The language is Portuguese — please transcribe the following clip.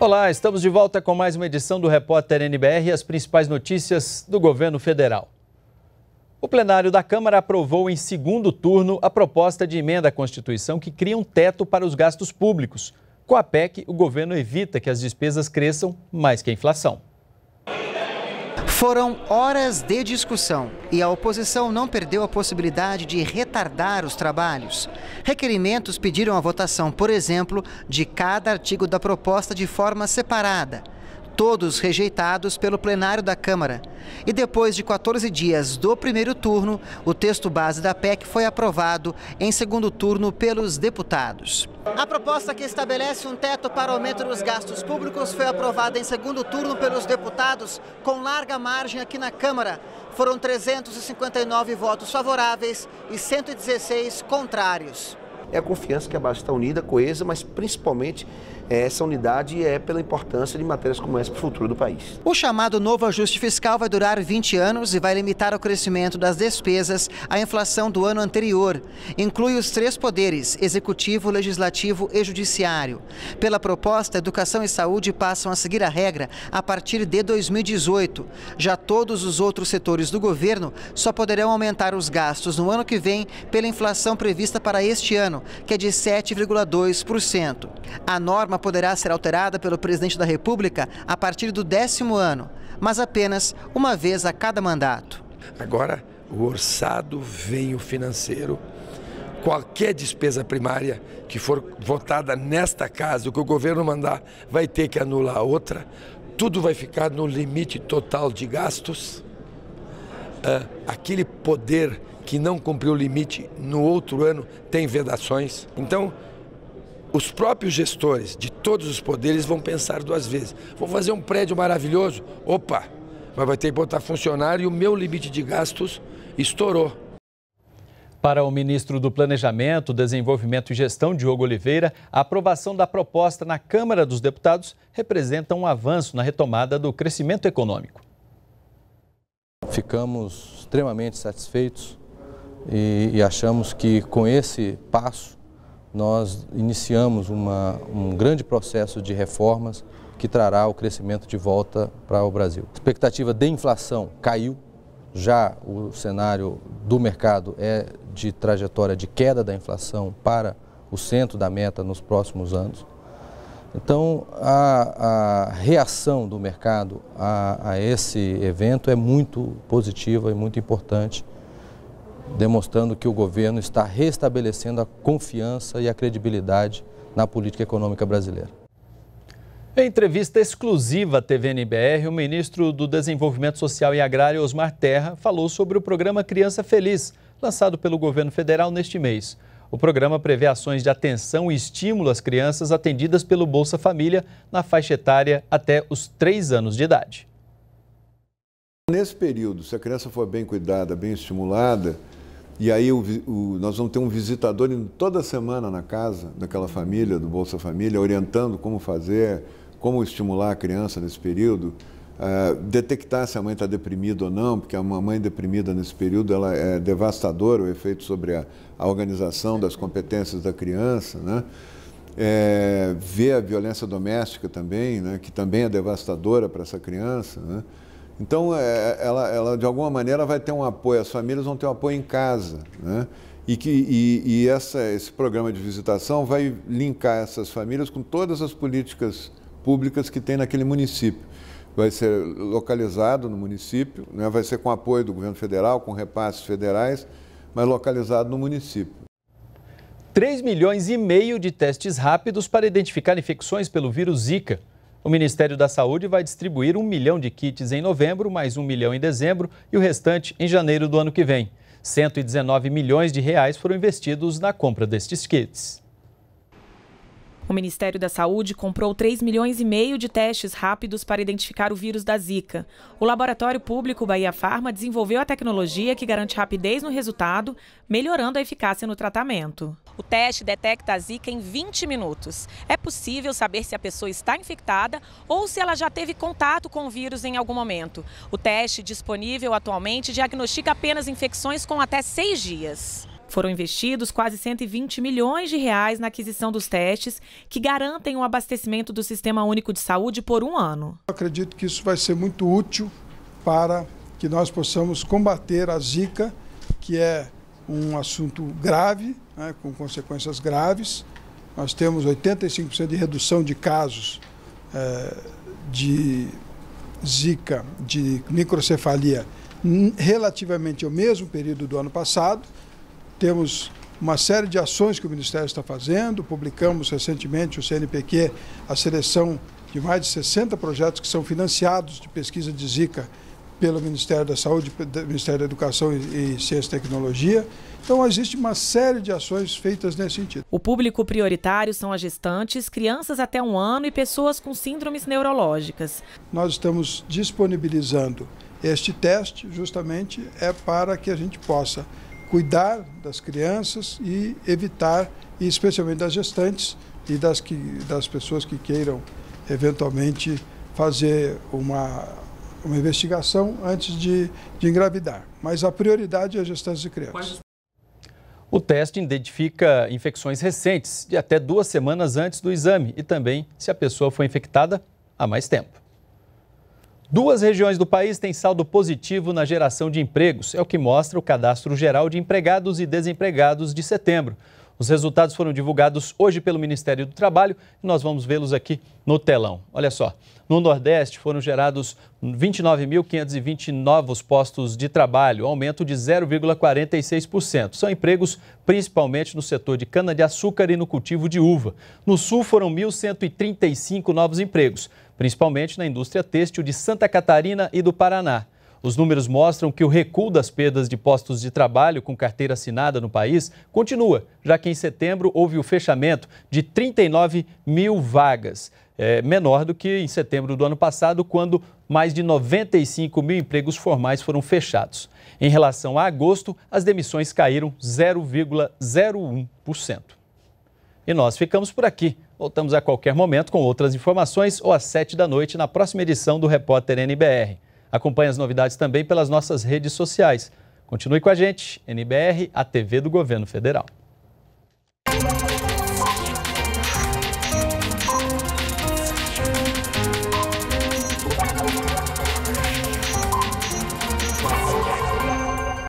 Olá, estamos de volta com mais uma edição do Repórter NBR e as principais notícias do governo federal. O plenário da Câmara aprovou em segundo turno a proposta de emenda à Constituição que cria um teto para os gastos públicos. Com a PEC, o governo evita que as despesas cresçam mais que a inflação. Foram horas de discussão e a oposição não perdeu a possibilidade de retardar os trabalhos. Requerimentos pediram a votação, por exemplo, de cada artigo da proposta de forma separada todos rejeitados pelo plenário da Câmara. E depois de 14 dias do primeiro turno, o texto base da PEC foi aprovado em segundo turno pelos deputados. A proposta que estabelece um teto para o aumento dos gastos públicos foi aprovada em segundo turno pelos deputados, com larga margem aqui na Câmara. Foram 359 votos favoráveis e 116 contrários é a confiança que a base está unida, coesa, mas principalmente é, essa unidade é pela importância de matérias como essa para o futuro do país. O chamado novo ajuste fiscal vai durar 20 anos e vai limitar o crescimento das despesas à inflação do ano anterior. Inclui os três poderes, executivo, legislativo e judiciário. Pela proposta, educação e saúde passam a seguir a regra a partir de 2018. Já todos os outros setores do governo só poderão aumentar os gastos no ano que vem pela inflação prevista para este ano ano, que é de 7,2%. A norma poderá ser alterada pelo presidente da República a partir do décimo ano, mas apenas uma vez a cada mandato. Agora, o orçado vem o financeiro qualquer despesa primária que for votada nesta casa, o que o governo mandar, vai ter que anular outra. Tudo vai ficar no limite total de gastos. Ah, aquele poder que não cumpriu o limite no outro ano tem vedações. Então, os próprios gestores de todos os poderes vão pensar duas vezes. Vou fazer um prédio maravilhoso? Opa, mas vai ter que botar funcionário e o meu limite de gastos estourou. Para o ministro do Planejamento, Desenvolvimento e Gestão, Diogo Oliveira, a aprovação da proposta na Câmara dos Deputados representa um avanço na retomada do crescimento econômico. Ficamos extremamente satisfeitos e, e achamos que com esse passo nós iniciamos uma, um grande processo de reformas que trará o crescimento de volta para o Brasil. A expectativa de inflação caiu, já o cenário do mercado é de trajetória de queda da inflação para o centro da meta nos próximos anos. Então, a, a reação do mercado a, a esse evento é muito positiva e muito importante demonstrando que o governo está restabelecendo a confiança e a credibilidade na política econômica brasileira. Em entrevista exclusiva à TVNBR, o ministro do Desenvolvimento Social e Agrário, Osmar Terra, falou sobre o programa Criança Feliz, lançado pelo governo federal neste mês. O programa prevê ações de atenção e estímulo às crianças atendidas pelo Bolsa Família na faixa etária até os 3 anos de idade. Nesse período, se a criança for bem cuidada, bem estimulada, e aí o, o, nós vamos ter um visitador indo toda semana na casa daquela família, do Bolsa Família, orientando como fazer, como estimular a criança nesse período, uh, detectar se a mãe está deprimida ou não, porque uma mãe deprimida nesse período ela é devastador o efeito sobre a, a organização das competências da criança, né? É, ver a violência doméstica também, né? que também é devastadora para essa criança, né? Então, é, é, ela, ela, de alguma maneira vai ter um apoio, as famílias vão ter um apoio em casa, né? E, que, e, e essa, esse programa de visitação vai linkar essas famílias com todas as políticas públicas que tem naquele município. Vai ser localizado no município, né? vai ser com apoio do governo federal, com repasses federais, mas localizado no município. 3 milhões e meio de testes rápidos para identificar infecções pelo vírus Zika. O Ministério da Saúde vai distribuir um milhão de kits em novembro, mais um milhão em dezembro e o restante em janeiro do ano que vem. 119 milhões de reais foram investidos na compra destes kits. O Ministério da Saúde comprou 3 milhões e meio de testes rápidos para identificar o vírus da Zika. O laboratório público Bahia Farma desenvolveu a tecnologia que garante rapidez no resultado, melhorando a eficácia no tratamento. O teste detecta a Zika em 20 minutos. É possível saber se a pessoa está infectada ou se ela já teve contato com o vírus em algum momento. O teste disponível atualmente diagnostica apenas infecções com até seis dias. Foram investidos quase 120 milhões de reais na aquisição dos testes que garantem o abastecimento do Sistema Único de Saúde por um ano. Eu acredito que isso vai ser muito útil para que nós possamos combater a zika, que é um assunto grave, né, com consequências graves. Nós temos 85% de redução de casos é, de zika, de microcefalia, relativamente ao mesmo período do ano passado. Temos uma série de ações que o Ministério está fazendo. Publicamos recentemente o CNPq, a seleção de mais de 60 projetos que são financiados de pesquisa de Zika pelo Ministério da Saúde, Ministério da Educação e Ciência e Tecnologia. Então, existe uma série de ações feitas nesse sentido. O público prioritário são as gestantes, crianças até um ano e pessoas com síndromes neurológicas. Nós estamos disponibilizando este teste, justamente é para que a gente possa cuidar das crianças e evitar, e especialmente das gestantes e das, que, das pessoas que queiram eventualmente fazer uma, uma investigação antes de, de engravidar. Mas a prioridade é gestantes e crianças. O teste identifica infecções recentes de até duas semanas antes do exame e também se a pessoa foi infectada há mais tempo. Duas regiões do país têm saldo positivo na geração de empregos, é o que mostra o Cadastro Geral de Empregados e Desempregados de setembro. Os resultados foram divulgados hoje pelo Ministério do Trabalho e nós vamos vê-los aqui no telão. Olha só, no Nordeste foram gerados 29.520 novos postos de trabalho, aumento de 0,46%. São empregos principalmente no setor de cana-de-açúcar e no cultivo de uva. No Sul foram 1.135 novos empregos, principalmente na indústria têxtil de Santa Catarina e do Paraná. Os números mostram que o recuo das perdas de postos de trabalho com carteira assinada no país continua, já que em setembro houve o fechamento de 39 mil vagas, é, menor do que em setembro do ano passado, quando mais de 95 mil empregos formais foram fechados. Em relação a agosto, as demissões caíram 0,01%. E nós ficamos por aqui. Voltamos a qualquer momento com outras informações ou às 7 da noite na próxima edição do Repórter NBR. Acompanhe as novidades também pelas nossas redes sociais. Continue com a gente, NBR, a TV do Governo Federal.